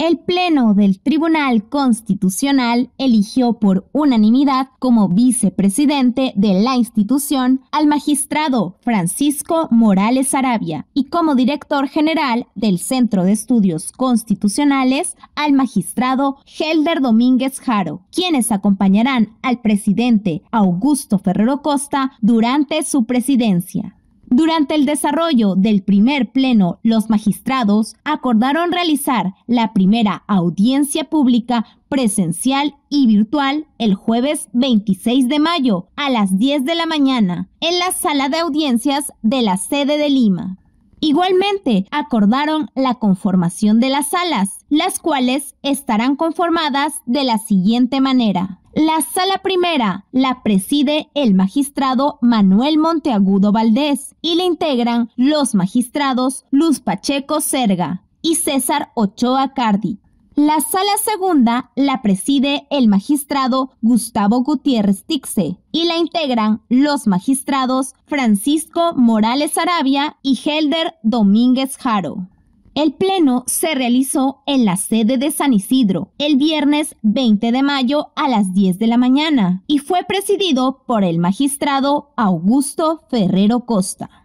el Pleno del Tribunal Constitucional eligió por unanimidad como vicepresidente de la institución al magistrado Francisco Morales Arabia y como director general del Centro de Estudios Constitucionales al magistrado Helder Domínguez Jaro, quienes acompañarán al presidente Augusto Ferrero Costa durante su presidencia. Durante el desarrollo del primer pleno, los magistrados acordaron realizar la primera audiencia pública presencial y virtual el jueves 26 de mayo a las 10 de la mañana en la sala de audiencias de la sede de Lima. Igualmente, acordaron la conformación de las salas, las cuales estarán conformadas de la siguiente manera. La sala primera la preside el magistrado Manuel Monteagudo Valdés y la integran los magistrados Luz Pacheco Serga y César Ochoa Cardi. La sala segunda la preside el magistrado Gustavo Gutiérrez Tixe y la integran los magistrados Francisco Morales Arabia y Helder Domínguez Jaro. El pleno se realizó en la sede de San Isidro el viernes 20 de mayo a las 10 de la mañana y fue presidido por el magistrado Augusto Ferrero Costa.